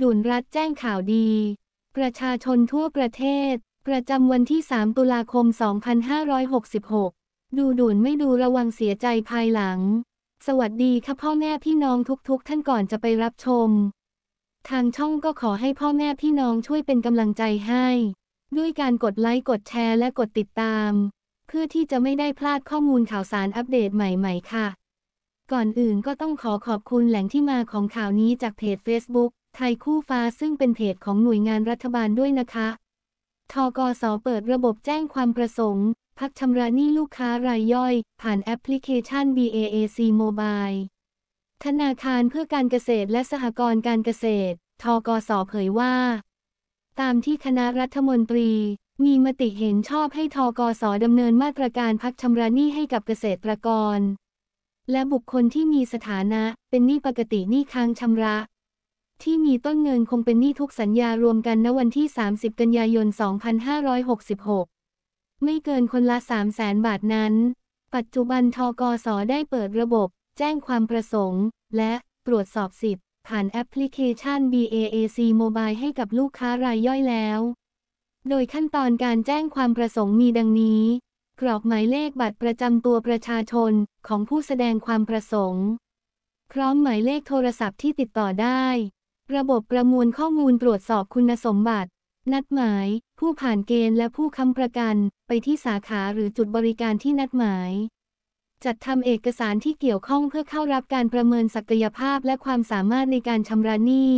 ด่วนรัฐแจ้งข่าวดี ประชาชนทั่วประเทศ ประจำวันที่ 3 ตุลาคม 2566 ดูด่วนไม่ดูระวังเสียใจภายหลัง สวัสดีค่ะพ่อแม่พี่น้องทุกๆ ท่านก่อนจะไปรับชม ทางช่องก็ขอให้พ่อแม่พี่น้องช่วยเป็นกำลังใจให้ ด้วยการกดไลค์กดแชร์และกดติดตาม เพื่อที่จะไม่ได้พลาดข้อมูลข่าวสารอัปเดตใหม่ ๆ ค่ะ ก่อนอื่นก็ต้องขอขอบคุณแหล่งที่มาของข่าวนี้จากเพจ Facebook ไทยคู่ฟ้าซึ่งเป็นเพจของหน่วยงานรัฐบาลด้วยนะคะ ทกสเปิดระบบแจ้งความประสงค์ พักชำระหนี้ลูกค้ารายย่อย ผ่านแอปพลิเคชัน BAAC Mobile ธนาคารเพื่อการเกษตรและสหกรณ์การเกษตร ทกสเผยว่า ตามที่คณะรัฐมนตรี มีมติเห็นชอบให้ทกสดำเนินมาตรการพักชำระหนี้ให้กับเกษตรกร และบุคคลที่มีสถานะเป็นหนี้ปกติหนี้ค้างชำระที่มีต้นเงินคงเป็นหนี้ทุกสัญญารวมกันณวันที่ 30 กันยายน 2566 ไม่เกินคนละ 3 0 0แสนบาทนั้น ปัจจุบันทกส ได้เปิดระบบ แจ้งความประสงค์ และตรวจสอบสิทธิ์ผ่านแอปพลิเคชัน BAAC Mobile ให้กับลูกค้ารายย่อยแล้ว โดยขั้นตอนการแจ้งความประสงค์มีดังนี้ กรอกหมายเลขบัตรประจำตัวประชาชนของผู้แสดงความประสงค์ พร้อมหมายเลขโทรศัพท์ที่ติดต่อได้ระบบประมวลข้อมูลตรวจสอบคุณสมบัติ นัดหมาย ผู้ผ่านเกณฑ์และผู้ค้ำประกัน ไปที่สาขาหรือจุดบริการที่นัดหมาย จัดทำเอกสารที่เกี่ยวข้องเพื่อเข้ารับการประเมินศักยภาพและความสามารถในการชำระหนี้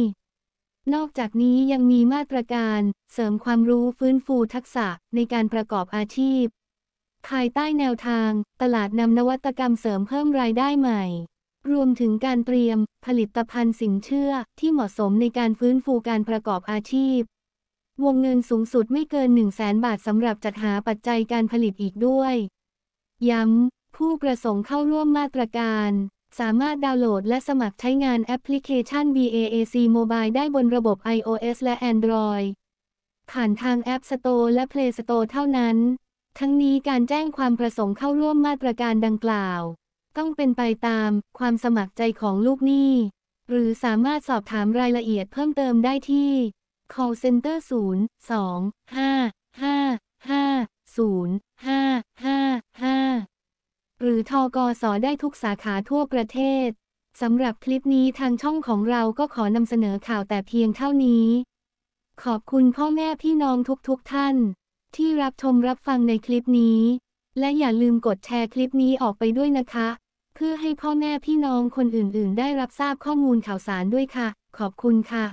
นอกจากนี้ยังมีมาตรการ เสริมความรู้ฟื้นฟูทักษะในการประกอบอาชีพ ภายใต้แนวทาง ตลาดนำนวัตกรรมเสริมเพิ่มรายได้ใหม่รวมถึงการเตรียม ผลิตภัณฑ์สินเชื่อที่เหมาะสมในการฟื้นฟูการประกอบอาชีพ วงเงินสูงสุดไม่เกิน 1 0 0 0 0แบาทสำหรับจัดหาปัจจัยการผลิตอีกด้วย ย้ำผู้ประสงค์เข้าร่วมมาตรการ สามารถดาวน์โหลดและสมัครใช้งานแอปพลิเคชัน BAAC Mobile ได้บนระบบ iOS และ Android ผ่านทางแอป Store และ Play Store เท่านั้น ทั้งนี้การแจ้งความประสงค์เข้าร่วมมาตรการดังกล่าวต้องเป็นไปตามความสมัครใจของลูกหนี้ หรือสามารถสอบถามรายละเอียดเพิ่มเติมได้ที่ call center 0 2 5 5 5 0 5 5 5 หรือทกสได้ทุกสาขาทั่วประเทศ สำหรับคลิปนี้ทางช่องของเราก็ขอนำเสนอข่าวแต่เพียงเท่านี้ ขอบคุณพ่อแม่พี่น้องทุกๆทท่าน ที่รับชมรับฟังในคลิปนี้ และอย่าลืมกดแชร์คลิปนี้ออกไปด้วยนะคะเพื่อให้พ่อแม่พี่น้องคนอื่นๆ ได้รับทราบข้อมูลข่าวสารด้วยค่ะ ขอบคุณค่ะ